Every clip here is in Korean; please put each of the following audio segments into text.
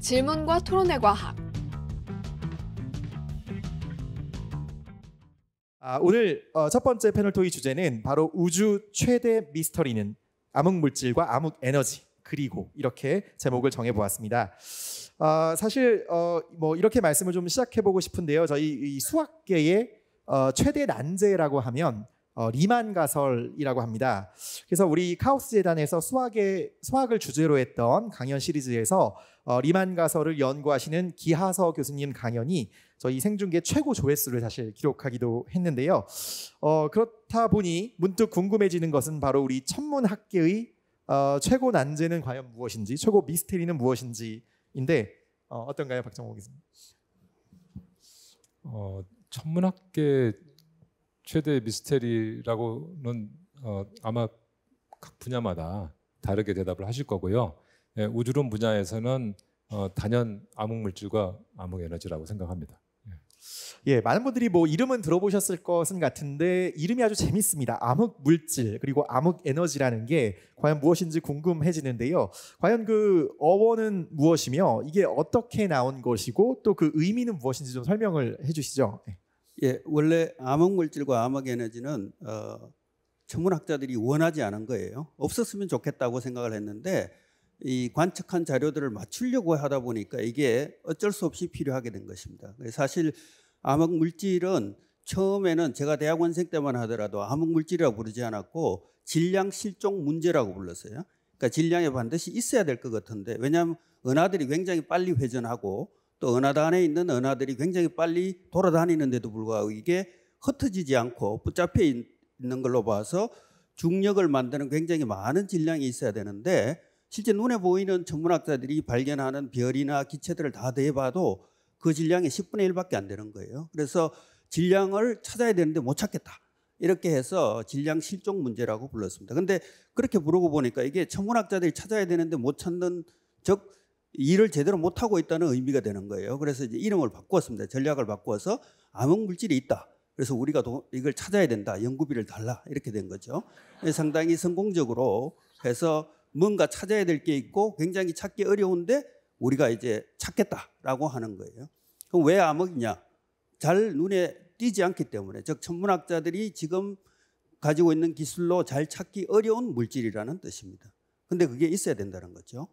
질문과 토론의 과학. 아, 오늘 어, 첫 번째 패널 토의 주제는 바로 우주 최대 미스터리는 암흑 물질과 암흑 에너지 그리고 이렇게 제목을 정해 보았습니다. 어, 사실 어, 뭐 이렇게 말씀을 좀 시작해 보고 싶은데요. 저희 이 수학계의 어, 최대 난제라고 하면 어, 리만 가설이라고 합니다. 그래서 우리 카오스 재단에서 수학의 수학을 주제로 했던 강연 시리즈에서 어, 리만 가설을 연구하시는 기하서 교수님 강연이 저희 생중계 최고 조회수를 사실 기록하기도 했는데요. 어, 그렇다 보니 문득 궁금해지는 것은 바로 우리 천문학계의 어, 최고 난제는 과연 무엇인지, 최고 미스테리는 무엇인지인데 어, 어떤가요, 박정호 교수님? 어, 천문학계 최대의 미스테리라고는 어, 아마 각 분야마다 다르게 대답을 하실 거고요. 예, 우주론 분야에서는 어, 단연 암흑물질과 암흑에너지라고 생각합니다. 예. 예, 많은 분들이 뭐 이름은 들어보셨을 것은 같은데 이름이 아주 재밌습니다. 암흑물질 그리고 암흑에너지라는 게 과연 무엇인지 궁금해지는데요. 과연 그 어원은 무엇이며 이게 어떻게 나온 것이고 또 그 의미는 무엇인지 좀 설명을 해주시죠. 예. 예, 원래 암흑 물질과 암흑 에너지는 어, 천문학자들이 원하지 않은 거예요. 없었으면 좋겠다고 생각을 했는데 이 관측한 자료들을 맞추려고 하다 보니까 이게 어쩔 수 없이 필요하게 된 것입니다. 사실 암흑 물질은 처음에는 제가 대학원생 때만 하더라도 암흑 물질이라고 부르지 않았고 질량 실종 문제라고 불렀어요. 그러니까 질량에 반드시 있어야 될 것 같은데 왜냐하면 은하들이 굉장히 빨리 회전하고 또 은하단에 있는 은하들이 굉장히 빨리 돌아다니는데도 불구하고 이게 흩어지지 않고 붙잡혀 있는 걸로 봐서 중력을 만드는 굉장히 많은 질량이 있어야 되는데 실제 눈에 보이는 천문학자들이 발견하는 별이나 기체들을 다 대봐도 그 질량의 10분의 1밖에 안 되는 거예요. 그래서 질량을 찾아야 되는데 못 찾겠다. 이렇게 해서 질량 실종 문제라고 불렀습니다. 근데 그렇게 부르고 보니까 이게 천문학자들이 찾아야 되는데 못 찾는 즉 일을 제대로 못하고 있다는 의미가 되는 거예요. 그래서 이제 이름을 바꾸습니다 전략을 바꾸서 암흑물질이 있다. 그래서 우리가 도, 이걸 찾아야 된다. 연구비를 달라. 이렇게 된 거죠. 상당히 성공적으로 해서 뭔가 찾아야 될 게 있고 굉장히 찾기 어려운데 우리가 이제 찾겠다라고 하는 거예요. 그럼 왜 암흑이냐? 잘 눈에 띄지 않기 때문에 즉 천문학자들이 지금 가지고 있는 기술로 잘 찾기 어려운 물질이라는 뜻입니다. 근데 그게 있어야 된다는 거죠.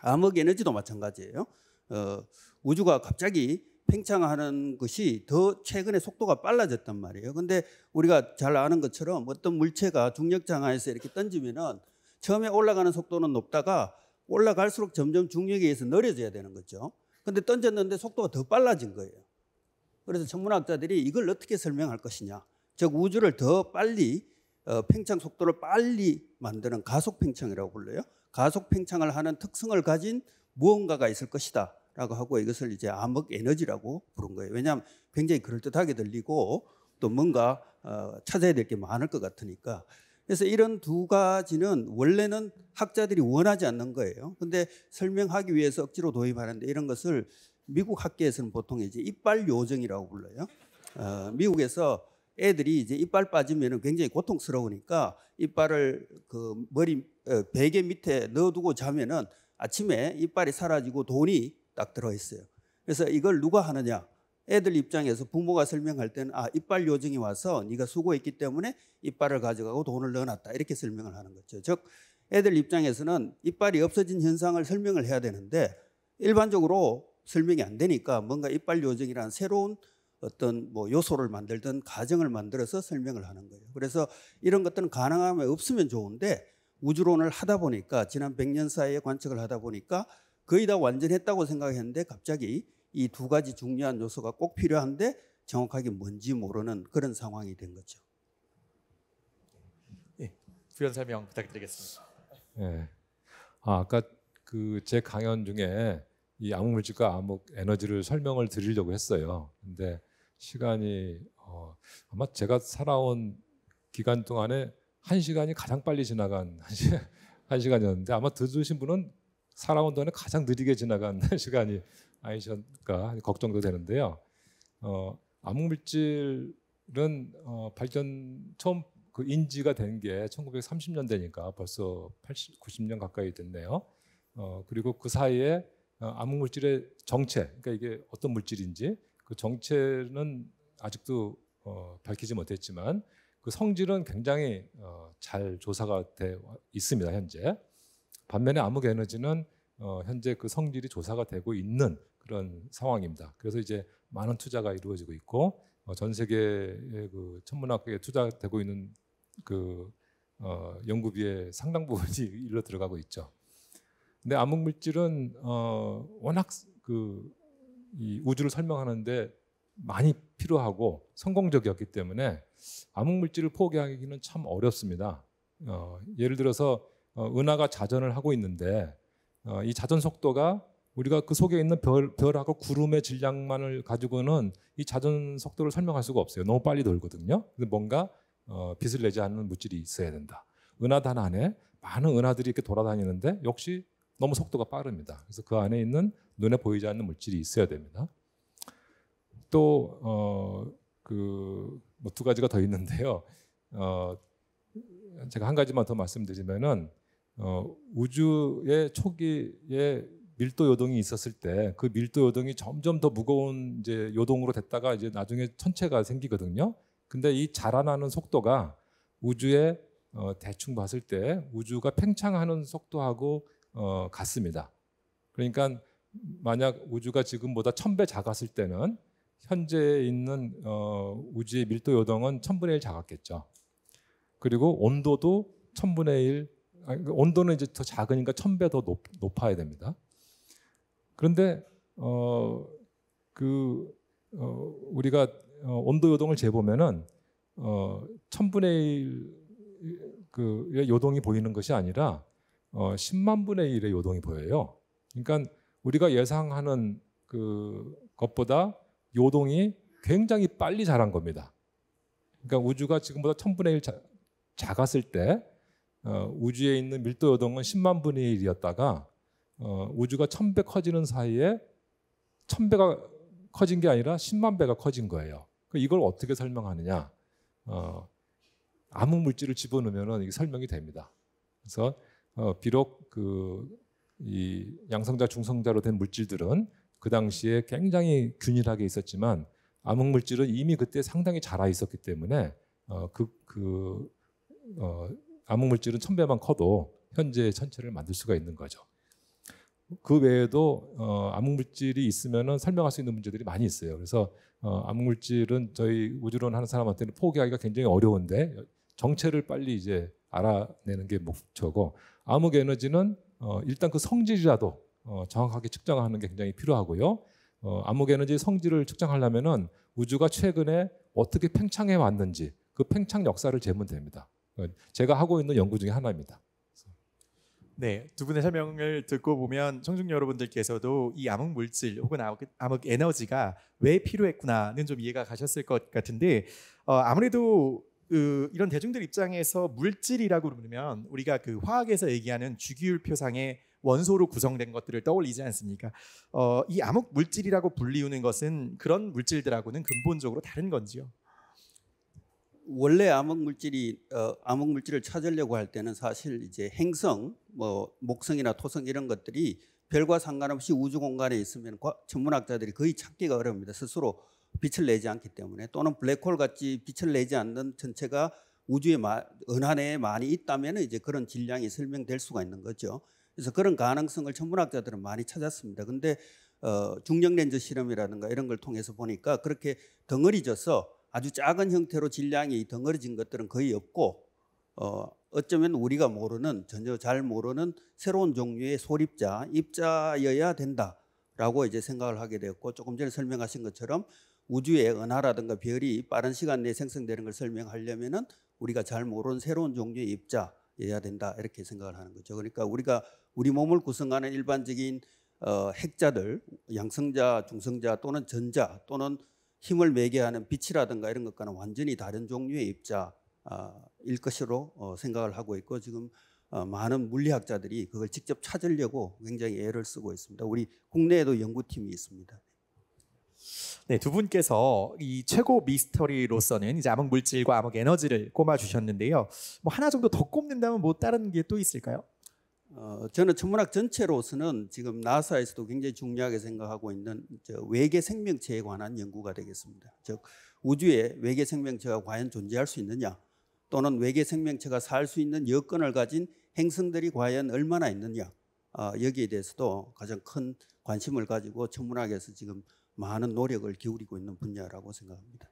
암흑 에너지도 마찬가지예요. 어, 우주가 갑자기 팽창하는 것이 더 최근에 속도가 빨라졌단 말이에요. 근데 우리가 잘 아는 것처럼 어떤 물체가 중력 장하에서 이렇게 던지면은 처음에 올라가는 속도는 높다가 올라갈수록 점점 중력에 의해서 느려져야 되는 거죠. 근데 던졌는데 속도가 더 빨라진 거예요. 그래서 천문학자들이 이걸 어떻게 설명할 것이냐. 즉 우주를 더 빨리 어, 팽창 속도를 빨리 만드는 가속 팽창이라고 불러요. 가속 팽창을 하는 특성을 가진 무언가가 있을 것이다. 라고 하고 이것을 이제 암흑 에너지라고 부른 거예요. 왜냐하면 굉장히 그럴듯하게 들리고 또 뭔가 어, 찾아야 될 게 많을 것 같으니까. 그래서 이런 두 가지는 원래는 학자들이 원하지 않는 거예요. 근데 설명하기 위해서 억지로 도입하는데 이런 것을 미국 학계에서는 보통 이제 이빨 요정이라고 불러요. 어, 미국에서 애들이 이제 이빨 빠지면 굉장히 고통스러우니까 이빨을 그 머리 어, 베개 밑에 넣어두고 자면은 아침에 이빨이 사라지고 돈이 딱 들어있어요. 그래서 이걸 누가 하느냐? 애들 입장에서 부모가 설명할 때는 아 이빨 요정이 와서 네가 수고했기 때문에 이빨을 가져가고 돈을 넣어놨다 이렇게 설명을 하는 거죠. 즉 애들 입장에서는 이빨이 없어진 현상을 설명을 해야 되는데 일반적으로 설명이 안 되니까 뭔가 이빨 요정이라는 새로운 어떤 뭐 요소를 만들든 가정을 만들어서 설명을 하는 거예요. 그래서 이런 것들은 가능하면 없으면 좋은데 우주론을 하다 보니까 지난 100년 사이에 관측을 하다 보니까 거의 다 완전했다고 생각했는데 갑자기 이 두 가지 중요한 요소가 꼭 필요한데 정확하게 뭔지 모르는 그런 상황이 된 거죠. 예, 부연 설명 부탁드리겠습니다. 예. 아, 까그 제 강연 중에 이 암흑물질과 암흑 에너지를 설명을 드리려고 했어요. 근데 시간이 어, 아마 제가 살아온 기간 동안에 한 시간이 가장 빨리 지나간 한, 시간, 이었는데 아마 들으신 분은 살아온 동안에 가장 느리게 지나간 시간이 아니셨을까 걱정도 되는데요. 어, 암흑물질은 어, 발전 처음 그 인지가 된 게 1930년대니까 벌써 80, 90년 가까이 됐네요. 어, 그리고 그 사이에 어, 암흑물질의 정체, 그러니까 이게 어떤 물질인지 그 정체는 아직도 어, 밝히지 못했지만 그 성질은 굉장히 어, 잘 조사가 돼 있습니다 현재. 반면에 암흑 에너지는 어, 현재 그 성질이 조사가 되고 있는 그런 상황입니다. 그래서 이제 많은 투자가 이루어지고 있고 어, 전 세계의 그 천문학에 투자되고 있는 그 어, 연구비의 상당 부분이 일로 들어가고 있죠. 근데 암흑 물질은 어, 워낙 그이 우주를 설명하는데 많이 필요하고 성공적이었기 때문에 암흑물질을 포기하기는 참 어렵습니다. 어, 예를 들어서 어, 은하가 자전을 하고 있는데 어, 이 자전 속도가 우리가 그 속에 있는 별, 별하고 구름의 질량만을 가지고는 이 자전 속도를 설명할 수가 없어요. 너무 빨리 돌거든요. 근데 뭔가 어, 빛을 내지 않는 물질이 있어야 된다. 은하단 안에 많은 은하들이 이렇게 돌아다니는데 역시 너무 속도가 빠릅니다. 그래서 그 안에 있는 눈에 보이지 않는 물질이 있어야 됩니다. 또그뭐두 어, 가지가 더 있는데요. 어, 제가 한 가지만 더 말씀드리면은 어, 우주의 초기에 밀도 요동이 있었을 때 그 밀도 요동이 점점 더 무거운 이제 요동으로 됐다가 이제 나중에 천체가 생기거든요. 근데 이 자라나는 속도가 우주의 어, 대충 봤을 때 우주가 팽창하는 속도하고 어, 같습니다. 그러니까 만약 우주가 지금보다 천 배 작았을 때는 현재 있는 어, 우주의 밀도 요동은 천분의 일 작았겠죠. 그리고 온도도 천분의 일 아니, 그러니까 온도는 이제 더 작으니까 천배 더 높아야 높 됩니다. 그런데 어, 그 어, 우리가 어, 온도 요동을 재보면은 어, 천분의 일그 요동이 보이는 것이 아니라 어, 10만 분의 일의 요동이 보여요. 그러니까 우리가 예상하는 그 것보다 요동이 굉장히 빨리 자란 겁니다. 그러니까 우주가 지금보다 천분의 1 작았을 때 어, 우주에 있는 밀도 요동은 10만 분의 1이었다가 어, 우주가 1000배 커지는 사이에 1000배가 커진 게 아니라 10만 배가 커진 거예요. 그 이걸 어떻게 설명하느냐? 어, 아무 물질을 집어넣으면 이게 설명이 됩니다. 그래서 어, 비록 그 양성자 중성자로 된 물질들은 그 당시에 굉장히 균일하게 있었지만 암흑물질은 이미 그때 상당히 자라 있었기 때문에 어, 그, 그 어, 암흑물질은 천 배만 커도 현재 천체를 만들 수가 있는 거죠. 그 외에도 어, 암흑물질이 있으면 은 설명할 수 있는 문제들이 많이 있어요. 그래서 어, 암흑물질은 저희 우주론 하는 사람한테는 포기하기가 굉장히 어려운데 정체를 빨리 이제 알아내는 게 목표고 암흑에너지는 어, 일단 그 성질이라도 어, 정확하게 측정하는 게 굉장히 필요하고요. 어, 암흑 에너지 성질을 측정하려면은 우주가 최근에 어떻게 팽창해 왔는지 그 팽창 역사를 재면 됩니다. 어, 제가 하고 있는 연구 중에 하나입니다. 네, 두 분의 설명을 듣고 보면 청중 여러분들께서도 이 암흑 물질 혹은 암흑 에너지가 왜 필요했구나는 좀 이해가 가셨을 것 같은데 어, 아무래도 그 이런 대중들 입장에서 물질이라고 그러면 우리가 그 화학에서 얘기하는 주기율표상의 원소로 구성된 것들을 떠올리지 않습니까? 어, 이 암흑 물질이라고 불리우는 것은 그런 물질들하고는 근본적으로 다른 건지요? 원래 암흑 물질이 어, 암흑 물질을 찾으려고 할 때는 사실 이제 행성, 뭐 목성이나 토성 이런 것들이 별과 상관없이 우주 공간에 있으면 과, 천문학자들이 거의 찾기가 어렵습니다. 스스로 빛을 내지 않기 때문에 또는 블랙홀 같이 빛을 내지 않는 전체가 우주의 은하내에 많이 있다면 이제 그런 질량이 설명될 수가 있는 거죠. 그래서 그런 가능성을 천문학자들은 많이 찾았습니다. 근데 어, 중력 렌즈 실험이라든가 이런 걸 통해서 보니까 그렇게 덩어리져서 아주 작은 형태로 질량이 덩어리진 것들은 거의 없고 어, 어쩌면 우리가 모르는 전혀 잘 모르는 새로운 종류의 소립자, 입자여야 된다라고 이제 생각을 하게 되었고 조금 전에 설명하신 것처럼 우주의 은하라든가 별이 빠른 시간 내에 생성되는 걸 설명하려면은 우리가 잘 모르는 새로운 종류의 입자여야 된다 이렇게 생각을 하는 거죠. 그러니까 우리가 우리 몸을 구성하는 일반적인 어, 핵자들, 양성자, 중성자 또는 전자 또는 힘을 매개하는 빛이라든가 이런 것과는 완전히 다른 종류의 입자일 아, 어, 것으로 어, 생각을 하고 있고 지금 어, 많은 물리학자들이 그걸 직접 찾으려고 굉장히 애를 쓰고 있습니다. 우리 국내에도 연구팀이 있습니다. 네, 두 분께서 이 최고 미스터리로서는 이제 암흑 물질과 암흑 에너지를 꼽아 주셨는데요. 뭐 하나 정도 더 꼽는다면 뭐 다른 게 또 있을까요? 어, 저는 천문학 전체로서는 지금 나사에서도 굉장히 중요하게 생각하고 있는 저 외계 생명체에 관한 연구가 되겠습니다. 즉 우주에 외계 생명체가 과연 존재할 수 있느냐 또는 외계 생명체가 살 수 있는 여건을 가진 행성들이 과연 얼마나 있느냐 어, 여기에 대해서도 가장 큰 관심을 가지고 천문학에서 지금 많은 노력을 기울이고 있는 분야라고 생각합니다.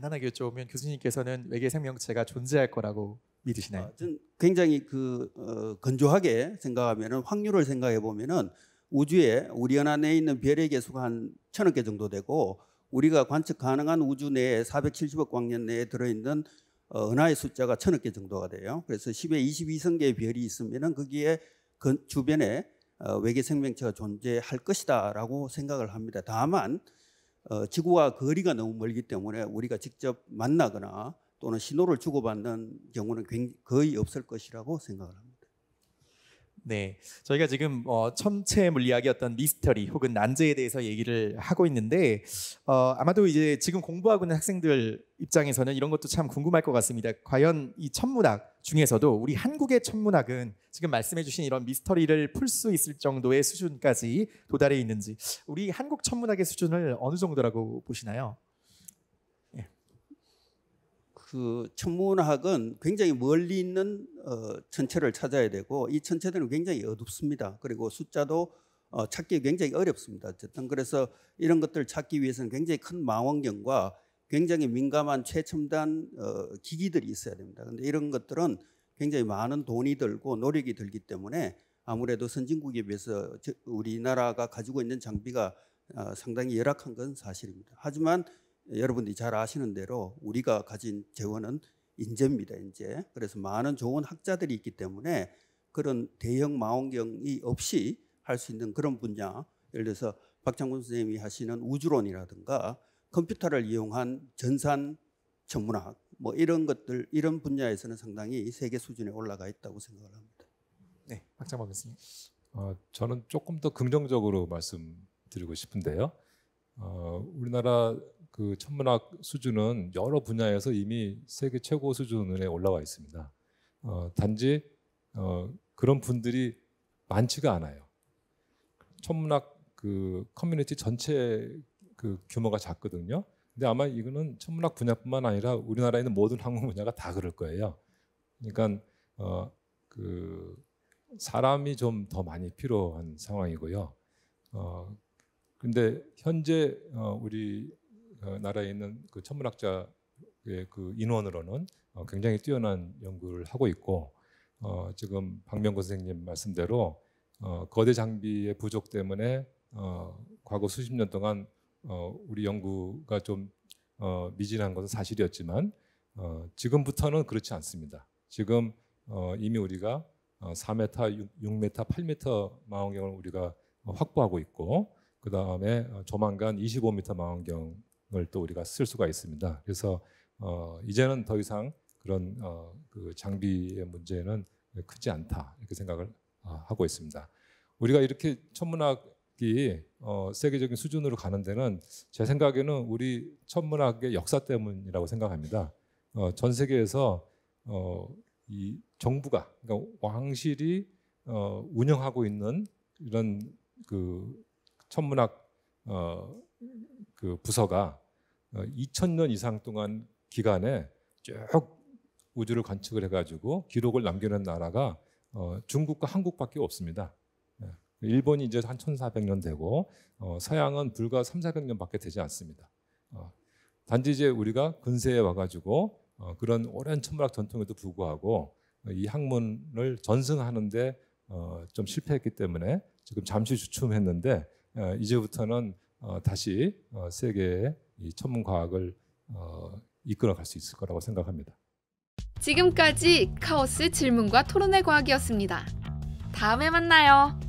간단하게 여쭤보면 교수님께서는 외계 생명체가 존재할 거라고 믿으시나요? 아, 굉장히 그 어, 건조하게 생각하면은 확률을 생각해 보면은 우주에 우리 안에 있는 별의 개수가 한 천억 개 정도 되고 우리가 관측 가능한 우주 내에 470억 광년 내에 들어있는 어, 은하의 숫자가 천억 개 정도가 돼요. 그래서 10에 22성 개의 별이 있으면은 거기에 그 주변에 어, 외계 생명체가 존재할 것이다라고 생각을 합니다. 다만 어, 지구와 거리가 너무 멀기 때문에 우리가 직접 만나거나 또는 신호를 주고받는 경우는 거의 없을 것이라고 생각을 합니다. 네, 저희가 지금 어, 천체물 리학기 어떤 미스터리 혹은 난제에 대해서 얘기를 하고 있는데 어, 아마도 이제 지금 공부하고 있는 학생들 입장에서는 이런 것도 참 궁금할 것 같습니다. 과연 이 천문학 중에서도 우리 한국의 천문학은 지금 말씀해주신 이런 미스터리를 풀 수 있을 정도의 수준까지 도달해 있는지 우리 한국 천문학의 수준을 어느 정도라고 보시나요? 그 천문학은 굉장히 멀리 있는 어, 천체를 찾아야 되고 이 천체들은 굉장히 어둡습니다. 그리고 숫자도 어, 찾기 굉장히 어렵습니다. 어쨌든 그래서 이런 것들을 찾기 위해서는 굉장히 큰 망원경과 굉장히 민감한 최첨단 어, 기기들이 있어야 됩니다. 근데 이런 것들은 굉장히 많은 돈이 들고 노력이 들기 때문에 아무래도 선진국에 비해서 우리나라가 가지고 있는 장비가 어, 상당히 열악한 건 사실입니다. 하지만 여러분들이 잘 아시는 대로 우리가 가진 재원은 인재입니다. 인재. 그래서 많은 좋은 학자들이 있기 때문에 그런 대형 망원경이 없이 할 수 있는 그런 분야, 예를 들어서 박창근 선생님이 하시는 우주론이라든가 컴퓨터를 이용한 전산 천문학 뭐 이런 것들 이런 분야에서는 상당히 세계 수준에 올라가 있다고 생각을 합니다. 네, 박창범 교수님. 어, 저는 조금 더 긍정적으로 말씀드리고 싶은데요. 어, 우리나라 그 천문학 수준은 여러 분야에서 이미 세계 최고 수준에 올라와 있습니다. 어, 단지 어, 그런 분들이 많지가 않아요. 천문학 그 커뮤니티 전체 그 규모가 작거든요. 근데 아마 이거는 천문학 분야뿐만 아니라 우리나라에 있는 모든 항공 분야가 다 그럴 거예요. 그러니까 어, 그 사람이 좀 더 많이 필요한 상황이고요. 어, 근데 현재 어, 우리 어, 나라에 있는 그 천문학자의 그 인원으로는 어, 굉장히 뛰어난 연구를 하고 있고 어, 지금 박명구 선생님 말씀대로 어, 거대 장비의 부족 때문에 어, 과거 수십 년 동안 어, 우리 연구가 좀 어, 미진한 것은 사실이었지만 어, 지금부터는 그렇지 않습니다. 지금 어, 이미 우리가 어, 4m, 6, 6m, 8m 망원경을 우리가 어, 확보하고 있고 그 다음에 조만간 25m 망원경 내을또 우리가 쓸 수가 있습니다. 그래서 어, 이제는 더 이상 그런 어, 그 장비의 문제는 크지 않다 이렇게 생각을 어, 하고 있습니다. 우리가 이렇게 천문학이 어, 세계적인 수준으로 가는 데는 제 생각에는 우리 천문학의 역사 때문이라고 생각합니다. 어, 전 세계에서 어, 이 정부가 그러니까 왕실이 어, 운영하고 있는 이런 그 천문학 어, 그 부서가 2000년 어, 이상 동안 기간에 쭉 우주를 관측을 해가지고 기록을 남기는 나라가 어, 중국과 한국밖에 없습니다. 예. 일본이 이제 한 1400년 되고 어, 서양은 불과 3, 400년밖에 되지 않습니다. 어, 단지 이제 우리가 근세에 와가지고 어, 그런 오랜 천문학 전통에도 불구하고 어, 이 학문을 전승하는데 좀 실패했기 때문에 지금 잠시 주춤했는데 이제부터는 어, 다시 어, 세계의 이 천문 과학을 어, 이끌어갈 수 있을 거라고 생각합니다. 지금까지 카오스 질문과 토론의 과학이었습니다. 다음에 만나요.